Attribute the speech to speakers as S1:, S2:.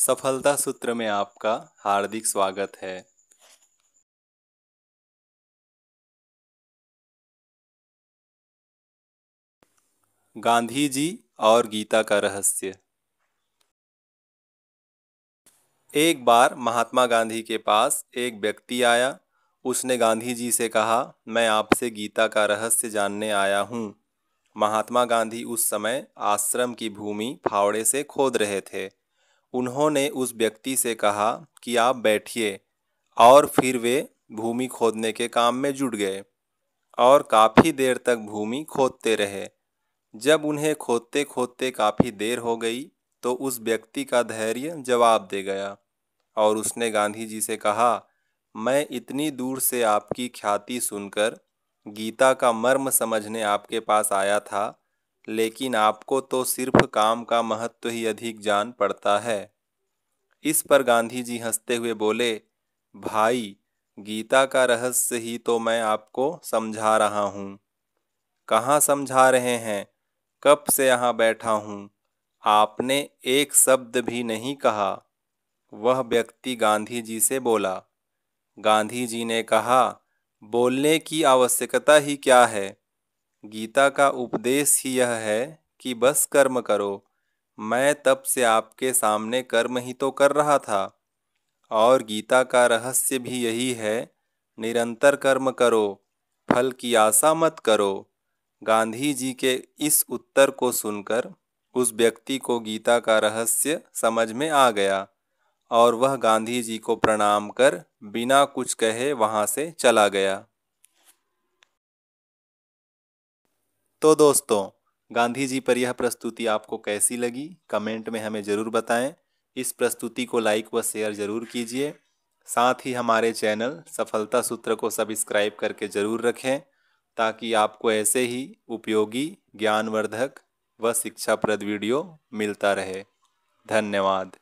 S1: सफलता सूत्र में आपका हार्दिक स्वागत है गांधी जी और गीता का रहस्य एक बार महात्मा गांधी के पास एक व्यक्ति आया उसने गांधी जी से कहा मैं आपसे गीता का रहस्य जानने आया हूँ महात्मा गांधी उस समय आश्रम की भूमि फावड़े से खोद रहे थे उन्होंने उस व्यक्ति से कहा कि आप बैठिए और फिर वे भूमि खोदने के काम में जुट गए और काफ़ी देर तक भूमि खोदते रहे जब उन्हें खोदते खोदते काफ़ी देर हो गई तो उस व्यक्ति का धैर्य जवाब दे गया और उसने गांधी जी से कहा मैं इतनी दूर से आपकी ख्याति सुनकर गीता का मर्म समझने आपके पास आया था लेकिन आपको तो सिर्फ काम का महत्व ही अधिक जान पड़ता है इस पर गांधी जी हंसते हुए बोले भाई गीता का रहस्य ही तो मैं आपको समझा रहा हूँ कहाँ समझा रहे हैं कब से यहाँ बैठा हूँ आपने एक शब्द भी नहीं कहा वह व्यक्ति गांधी जी से बोला गांधी जी ने कहा बोलने की आवश्यकता ही क्या है गीता का उपदेश ही यह है कि बस कर्म करो मैं तब से आपके सामने कर्म ही तो कर रहा था और गीता का रहस्य भी यही है निरंतर कर्म करो फल की आशा मत करो गांधी जी के इस उत्तर को सुनकर उस व्यक्ति को गीता का रहस्य समझ में आ गया और वह गांधी जी को प्रणाम कर बिना कुछ कहे वहाँ से चला गया तो दोस्तों गांधी जी पर यह प्रस्तुति आपको कैसी लगी कमेंट में हमें ज़रूर बताएं इस प्रस्तुति को लाइक व शेयर ज़रूर कीजिए साथ ही हमारे चैनल सफलता सूत्र को सब्सक्राइब करके ज़रूर रखें ताकि आपको ऐसे ही उपयोगी ज्ञानवर्धक व शिक्षाप्रद वीडियो मिलता रहे धन्यवाद